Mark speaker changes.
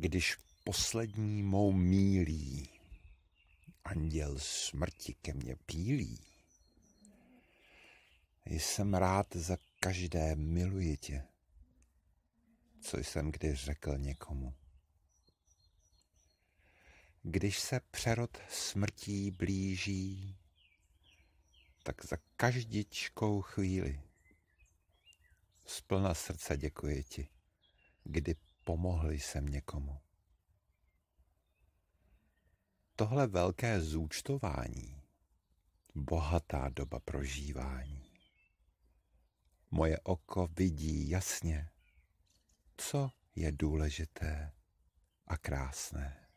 Speaker 1: když poslední mou mílí, anděl smrti ke mně pílí, jsem rád za každé miluji tě, co jsem kdy řekl někomu. Když se přerod smrtí blíží, tak za každičkou chvíli splna srdce děkuji ti, kdy pomohl jsem někomu. Tohle velké zúčtování, bohatá doba prožívání. Moje oko vidí jasně, co je důležité a krásné.